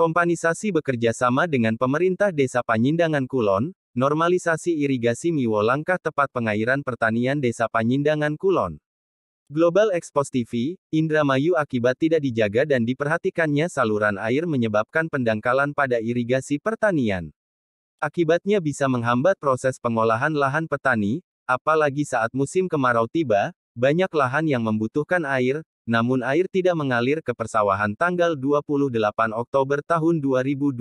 Kompanisasi bekerja sama dengan pemerintah desa Panyindangan Kulon, normalisasi irigasi Miwo langkah tepat pengairan pertanian desa Panyindangan Kulon. Global Expos TV, Indramayu akibat tidak dijaga dan diperhatikannya saluran air menyebabkan pendangkalan pada irigasi pertanian. Akibatnya bisa menghambat proses pengolahan lahan petani, apalagi saat musim kemarau tiba, banyak lahan yang membutuhkan air, namun air tidak mengalir ke persawahan tanggal 28 Oktober tahun 2021.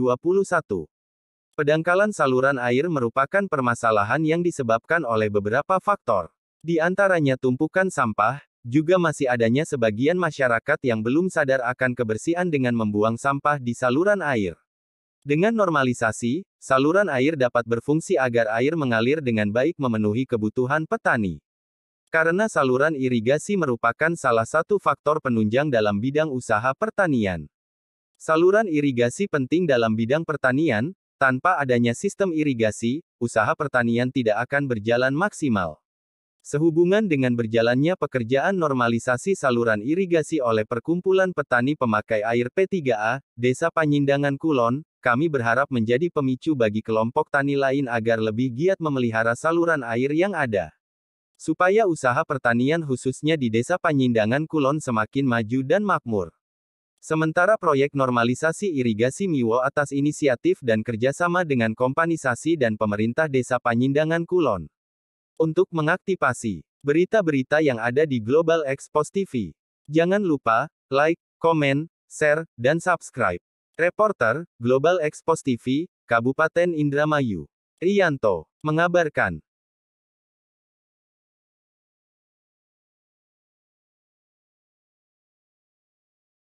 Pedangkalan saluran air merupakan permasalahan yang disebabkan oleh beberapa faktor. Di antaranya tumpukan sampah, juga masih adanya sebagian masyarakat yang belum sadar akan kebersihan dengan membuang sampah di saluran air. Dengan normalisasi, saluran air dapat berfungsi agar air mengalir dengan baik memenuhi kebutuhan petani. Karena saluran irigasi merupakan salah satu faktor penunjang dalam bidang usaha pertanian. Saluran irigasi penting dalam bidang pertanian, tanpa adanya sistem irigasi, usaha pertanian tidak akan berjalan maksimal. Sehubungan dengan berjalannya pekerjaan normalisasi saluran irigasi oleh Perkumpulan Petani Pemakai Air P3A, Desa Panyindangan Kulon, kami berharap menjadi pemicu bagi kelompok tani lain agar lebih giat memelihara saluran air yang ada supaya usaha pertanian khususnya di Desa Panyindangan Kulon semakin maju dan makmur. Sementara proyek normalisasi irigasi Miwo atas inisiatif dan kerjasama dengan kompanisasi dan pemerintah Desa Panyindangan Kulon. Untuk mengaktifasi berita-berita yang ada di Global Expos TV. Jangan lupa, like, komen, share, dan subscribe. Reporter, Global Expos TV, Kabupaten Indramayu. Rianto, mengabarkan.